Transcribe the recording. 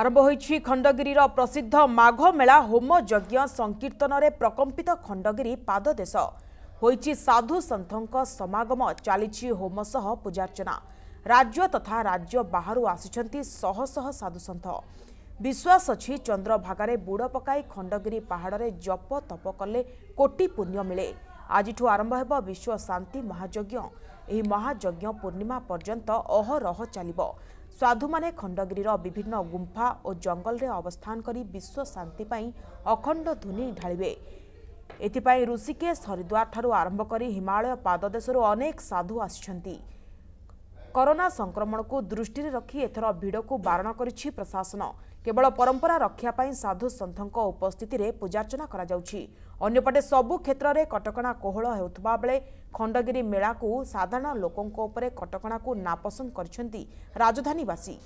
ଆରମ୍ଭ ହୋଇଛି ଖଣ୍ଡଗିରିର ପ୍ରସିଦ୍ଧ ମାଘ ମେଳା ହୋମଯଜ୍ଞ ସଂକୀର୍ତ୍ତନରେ ପ୍ରକମ୍ପିତ ଖଣ୍ଡଗିରି ପାଦଦେଶ ହୋଇଛି ସାଧୁ ସନ୍ଥଙ୍କ ସମାଗମ ଚାଲିଛି ହୋମ ସହ ପୂଜାର୍ଚ୍ଚନା ରାଜ୍ୟ ତଥା ରାଜ୍ୟ ବାହାରୁ ଆସିଛନ୍ତି ଶହ ଶହ ସାଧୁସନ୍ଥ ବିଶ୍ୱାସ ଅଛି ଚନ୍ଦ୍ରଭାଗାରେ ବୁଡ଼ ପକାଇ ଖଣ୍ଡଗିରି ପାହାଡ଼ରେ ଜପ ତପ କଲେ କୋଟି ପୁଣ୍ୟ ମିଳେ ଆଜିଠୁ ଆରମ୍ଭ ହେବ ବିଶ୍ୱ ଶାନ୍ତି ମହାଯଜ୍ଞ ଏହି ମହାଯଜ୍ଞ ପୂର୍ଣ୍ଣିମା ପର୍ଯ୍ୟନ୍ତ ଅହରହ ଚାଲିବ ସାଧୁମାନେ ଖଣ୍ଡଗିରିର ବିଭିନ୍ନ ଗୁମ୍ଫା ଓ ଜଙ୍ଗଲରେ ଅବସ୍ଥାନ କରି ବିଶ୍ୱ ଶାନ୍ତି ପାଇଁ ଅଖଣ୍ଡ ଧୁନି ଢାଳିବେ ଏଥିପାଇଁ ଋଷିକେଶ ହରିଦ୍ୱାରଠାରୁ ଆରମ୍ଭ କରି ହିମାଳୟ ପାଦଦେଶରୁ ଅନେକ ସାଧୁ ଆସିଛନ୍ତି କରୋନା ସଂକ୍ରମଣକୁ ଦୃଷ୍ଟିରେ ରଖି ଏଥର ଭିଡ଼କୁ ବାରଣ କରିଛି ପ୍ରଶାସନ କେବଳ ପରମ୍ପରା ରକ୍ଷା ପାଇଁ ସାଧୁସନ୍ଥଙ୍କ ଉପସ୍ଥିତିରେ ପୂଜାର୍ଚ୍ଚନା କରାଯାଉଛି ଅନ୍ୟପଟେ ସବୁ କ୍ଷେତ୍ରରେ କଟକଣା କୋହଳ ହେଉଥିବା ବେଳେ ଖଣ୍ଡଗିରି ମେଳାକୁ ସାଧାରଣ ଲୋକଙ୍କ ଉପରେ କଟକଣାକୁ ନାପସନ୍ଦ କରିଛନ୍ତି ରାଜଧାନୀବାସୀ